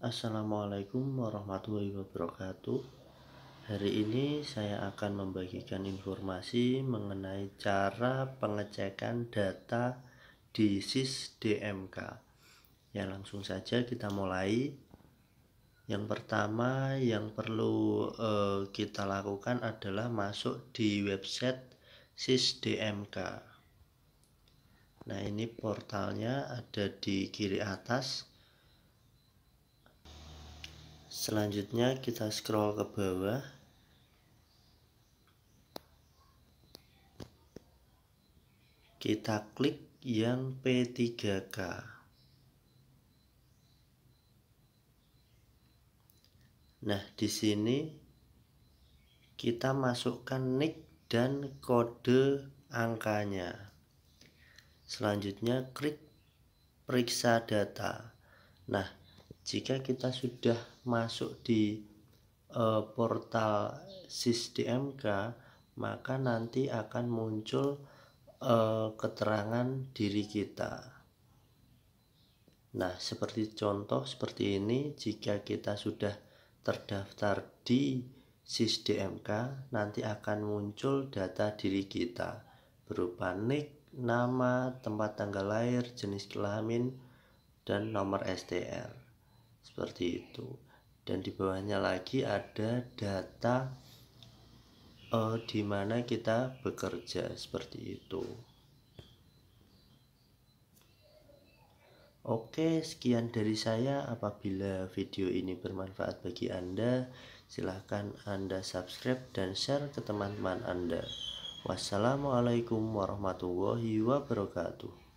Assalamualaikum warahmatullahi wabarakatuh. Hari ini saya akan membagikan informasi mengenai cara pengecekan data di SIS DMK. Ya, langsung saja kita mulai. Yang pertama yang perlu eh, kita lakukan adalah masuk di website SIS DMK. Nah, ini portalnya ada di kiri atas selanjutnya kita scroll ke bawah kita klik yang P3K nah di sini kita masukkan nick dan kode angkanya selanjutnya klik periksa data nah jika kita sudah masuk di e, portal sisdmk maka nanti akan muncul e, keterangan diri kita nah seperti contoh seperti ini jika kita sudah terdaftar di sisdmk nanti akan muncul data diri kita berupa nick, nama tempat tanggal lahir jenis kelamin dan nomor STR seperti itu dan di bawahnya lagi ada data uh, di mana kita bekerja seperti itu Oke, sekian dari saya. Apabila video ini bermanfaat bagi Anda, silahkan Anda subscribe dan share ke teman-teman Anda. Wassalamualaikum warahmatullahi wabarakatuh.